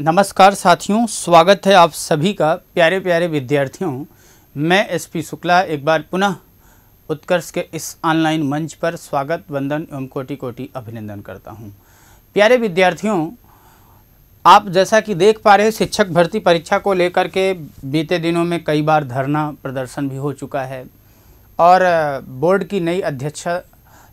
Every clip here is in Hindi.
नमस्कार साथियों स्वागत है आप सभी का प्यारे प्यारे विद्यार्थियों मैं एसपी शुक्ला एक बार पुनः उत्कर्ष के इस ऑनलाइन मंच पर स्वागत वंदन एवं कोटि कोटि अभिनंदन करता हूं प्यारे विद्यार्थियों आप जैसा कि देख पा रहे हैं शिक्षक भर्ती परीक्षा को लेकर के बीते दिनों में कई बार धरना प्रदर्शन भी हो चुका है और बोर्ड की नई अध्यक्षा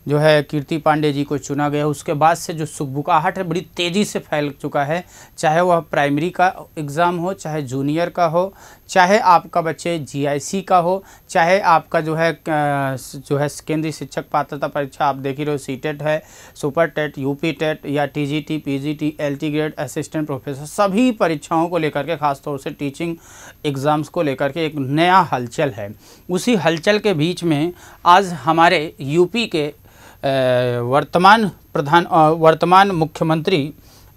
जो है कीर्ति पांडे जी को चुना गया उसके बाद से जो सुखबुकाहट है बड़ी तेज़ी से फैल चुका है चाहे वह प्राइमरी का एग्ज़ाम हो चाहे जूनियर का हो चाहे आपका बच्चे जीआईसी का हो चाहे आपका जो है जो है केंद्रीय शिक्षक पात्रता परीक्षा आप देख ही रहे हो सी टेट है सुपर टेट यूपी टेट या TGT PGT LT grade assistant professor सभी परीक्षाओं को लेकर के ख़ासतौर से टीचिंग एग्ज़ाम्स को लेकर के एक नया हलचल है उसी हलचल के बीच में आज हमारे यूपी के वर्तमान प्रधान वर्तमान मुख्यमंत्री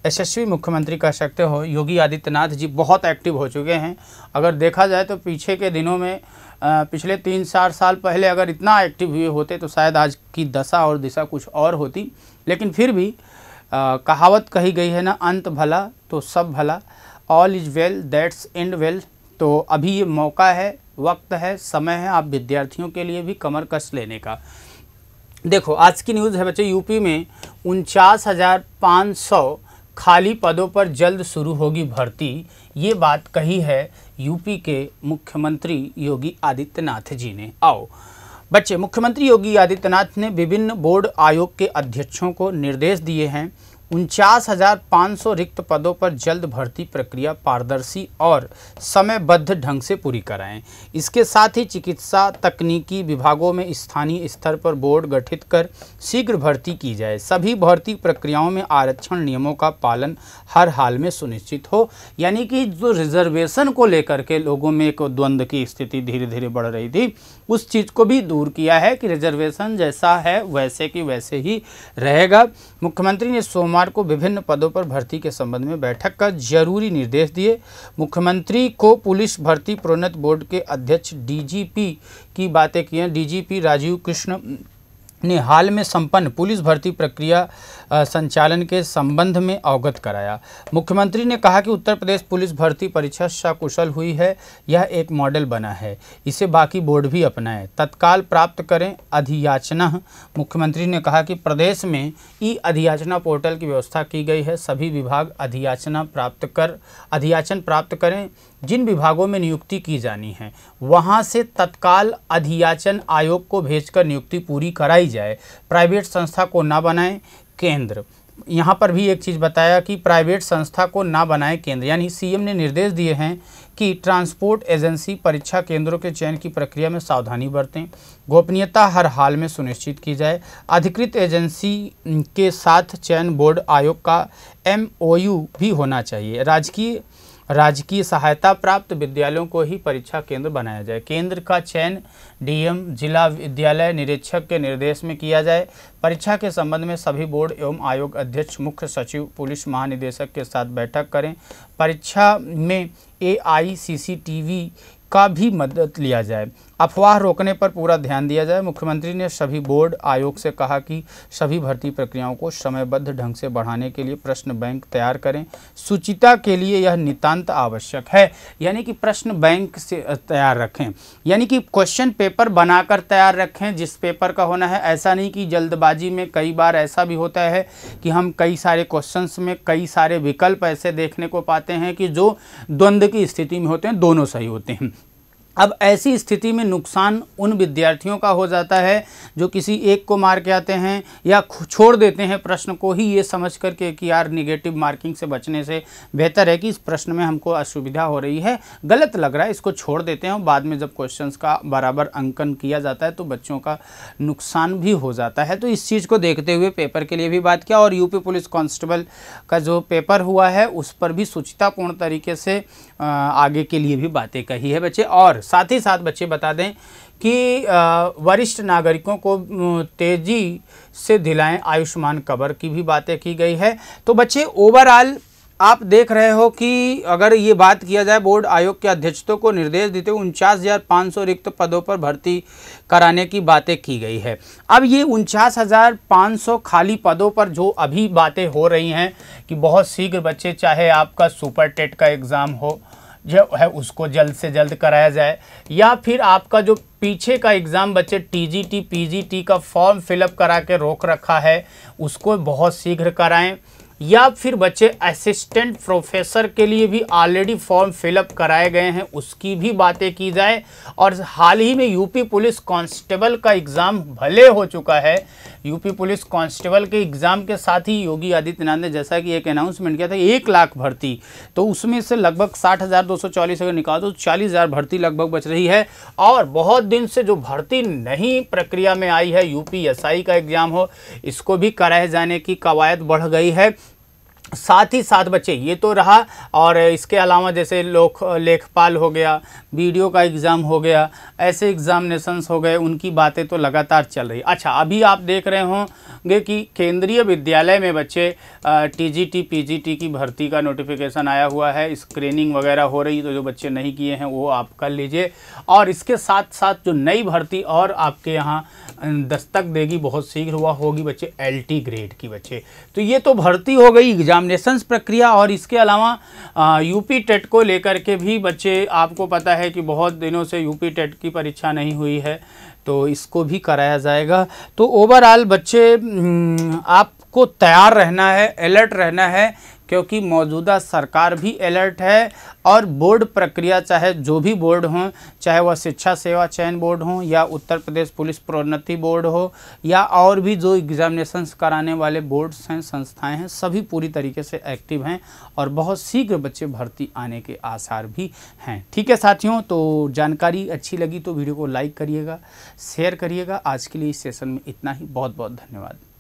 यशस्वी मुख्यमंत्री कह सकते हो योगी आदित्यनाथ जी बहुत एक्टिव हो चुके हैं अगर देखा जाए तो पीछे के दिनों में पिछले तीन चार साल पहले अगर इतना एक्टिव हुए होते तो शायद आज की दशा और दिशा कुछ और होती लेकिन फिर भी आ, कहावत कही गई है ना अंत भला तो सब भला all is well that's end well तो अभी ये मौका है वक्त है समय है आप विद्यार्थियों के लिए भी कमर कस लेने का देखो आज की न्यूज़ है बच्चों यूपी में उनचास हज़ार पाँच सौ खाली पदों पर जल्द शुरू होगी भर्ती ये बात कही है यूपी के मुख्यमंत्री योगी आदित्यनाथ जी ने आओ बच्चे मुख्यमंत्री योगी आदित्यनाथ ने विभिन्न बोर्ड आयोग के अध्यक्षों को निर्देश दिए हैं उनचास हजार पाँच सौ रिक्त पदों पर जल्द भर्ती प्रक्रिया पारदर्शी और समयबद्ध ढंग से पूरी कराएं इसके साथ ही चिकित्सा तकनीकी विभागों में स्थानीय स्तर पर बोर्ड गठित कर शीघ्र भर्ती की जाए सभी भर्ती प्रक्रियाओं में आरक्षण नियमों का पालन हर हाल में सुनिश्चित हो यानी कि जो रिजर्वेशन को लेकर के लोगों में एक द्वंद्व की स्थिति धीरे धीरे बढ़ रही थी उस चीज़ को भी दूर किया है कि रिजर्वेशन जैसा है वैसे कि वैसे ही रहेगा मुख्यमंत्री ने सोमवार कुमार को विभिन्न पदों पर भर्ती के संबंध में बैठक का जरूरी निर्देश दिए मुख्यमंत्री को पुलिस भर्ती प्रोन्नत बोर्ड के अध्यक्ष डीजीपी की बातें की हैं डीजीपी राजीव कृष्ण ने हाल में संपन्न पुलिस भर्ती प्रक्रिया संचालन के संबंध में अवगत कराया मुख्यमंत्री ने कहा कि उत्तर प्रदेश पुलिस भर्ती परीक्षा सकुशल हुई है यह एक मॉडल बना है इसे बाकी बोर्ड भी अपनाएं तत्काल प्राप्त करें अधियाचना मुख्यमंत्री ने कहा कि प्रदेश में ई अधियाचना पोर्टल की व्यवस्था की गई है सभी विभाग अधियाचना प्राप्त कर अधियाचन प्राप्त करें जिन विभागों में नियुक्ति की जानी है वहाँ से तत्काल अधियाचन आयोग को भेजकर नियुक्ति पूरी कराई जाए प्राइवेट संस्था को ना बनाएं केंद्र यहाँ पर भी एक चीज़ बताया कि प्राइवेट संस्था को ना बनाए केंद्र यानी सीएम ने निर्देश दिए हैं कि ट्रांसपोर्ट एजेंसी परीक्षा केंद्रों के चयन की प्रक्रिया में सावधानी बरतें गोपनीयता हर हाल में सुनिश्चित की जाए अधिकृत एजेंसी के साथ चयन बोर्ड आयोग का एम भी होना चाहिए राजकीय राजकीय सहायता प्राप्त विद्यालयों को ही परीक्षा केंद्र बनाया जाए केंद्र का चयन डीएम जिला विद्यालय निरीक्षक के निर्देश में किया जाए परीक्षा के संबंध में सभी बोर्ड एवं आयोग अध्यक्ष मुख्य सचिव पुलिस महानिदेशक के साथ बैठक करें परीक्षा में ए आई सी सी टी वी का भी मदद लिया जाए अफवाह रोकने पर पूरा ध्यान दिया जाए मुख्यमंत्री ने सभी बोर्ड आयोग से कहा कि सभी भर्ती प्रक्रियाओं को समयबद्ध ढंग से बढ़ाने के लिए प्रश्न बैंक तैयार करें सुचिता के लिए यह नितांत आवश्यक है यानी कि प्रश्न बैंक से तैयार रखें यानी कि क्वेश्चन पेपर बनाकर तैयार रखें जिस पेपर का होना है ऐसा नहीं कि जल्दबाजी में कई बार ऐसा भी होता है कि हम कई सारे क्वेश्चन में कई सारे विकल्प ऐसे देखने को पाते हैं कि जो द्वंद्व की स्थिति में होते हैं दोनों सही होते हैं अब ऐसी स्थिति में नुकसान उन विद्यार्थियों का हो जाता है जो किसी एक को मार के आते हैं या छोड़ देते हैं प्रश्न को ही ये समझ करके कि यार निगेटिव मार्किंग से बचने से बेहतर है कि इस प्रश्न में हमको असुविधा हो रही है गलत लग रहा है इसको छोड़ देते हैं बाद में जब क्वेश्चन का बराबर अंकन किया जाता है तो बच्चों का नुकसान भी हो जाता है तो इस चीज़ को देखते हुए पेपर के लिए भी बात किया और यूपी पुलिस कॉन्स्टेबल का जो पेपर हुआ है उस पर भी सुचितापूर्ण तरीके से आगे के लिए भी बातें कही है बच्चे और साथ ही साथ बच्चे बता दें कि वरिष्ठ नागरिकों को तेज़ी से दिलाएं आयुष्मान कवर की भी बातें की गई है तो बच्चे ओवरऑल आप देख रहे हो कि अगर ये बात किया जाए बोर्ड आयोग के अध्यक्षों को निर्देश देते हुए उनचास हज़ार पाँच सौ रिक्त पदों पर भर्ती कराने की बातें की गई है अब ये उनचास हज़ार पाँच सौ खाली पदों पर जो अभी बातें हो रही हैं कि बहुत शीघ्र बच्चे चाहे आपका सुपर टेट का एग्ज़ाम हो जो है उसको जल्द से जल्द कराया जाए या फिर आपका जो पीछे का एग्ज़ाम बच्चे टीजीटी पीजीटी का फॉर्म फिलअप करा के रोक रखा है उसको बहुत शीघ्र कराएं या फिर बच्चे असिस्टेंट प्रोफेसर के लिए भी ऑलरेडी फॉर्म फिलअप कराए गए हैं उसकी भी बातें की जाए और हाल ही में यूपी पुलिस कांस्टेबल का एग्ज़ाम भले हो चुका है यूपी पुलिस कांस्टेबल के एग्ज़ाम के साथ ही योगी आदित्यनाथ ने जैसा कि एक अनाउंसमेंट किया था एक लाख भर्ती तो उसमें से लगभग साठ हज़ार दो सौ चालीस अगर निकाल दो तो चालीस हज़ार भर्ती लगभग बच रही है और बहुत दिन से जो भर्ती नहीं प्रक्रिया में आई है यू का एग्ज़ाम हो इसको भी कराए जाने की कवायद बढ़ गई है साथ ही साथ बच्चे ये तो रहा और इसके अलावा जैसे लोक लेखपाल हो गया वीडियो का एग्ज़ाम हो गया ऐसे एग्ज़ामिनेशंस हो गए उनकी बातें तो लगातार चल रही अच्छा अभी आप देख रहे होंगे कि केंद्रीय विद्यालय में बच्चे टीजीटी पीजीटी की भर्ती का नोटिफिकेशन आया हुआ है स्क्रीनिंग वगैरह हो रही तो जो बच्चे नहीं किए हैं वो आप कर लीजिए और इसके साथ साथ जो नई भर्ती और आपके यहाँ अं, दस्तक देगी बहुत शीघ्र हुआ होगी बच्चे एलटी ग्रेड की बच्चे तो ये तो भर्ती हो गई एग्जामिनेशन प्रक्रिया और इसके अलावा यूपी टेट को लेकर के भी बच्चे आपको पता है कि बहुत दिनों से यूपी टेट की परीक्षा नहीं हुई है तो इसको भी कराया जाएगा तो ओवरऑल बच्चे आपको तैयार रहना है अलर्ट रहना है क्योंकि मौजूदा सरकार भी अलर्ट है और बोर्ड प्रक्रिया चाहे जो भी बोर्ड हों चाहे वह शिक्षा सेवा चयन बोर्ड हो या उत्तर प्रदेश पुलिस प्रोन्नति बोर्ड हो या और भी जो एग्जामिनेशंस कराने वाले बोर्ड्स हैं संस्थाएं हैं सभी पूरी तरीके से एक्टिव हैं और बहुत शीघ्र बच्चे भर्ती आने के आसार भी हैं ठीक है साथियों तो जानकारी अच्छी लगी तो वीडियो को लाइक करिएगा शेयर करिएगा आज के लिए इस सेशन में इतना ही बहुत बहुत धन्यवाद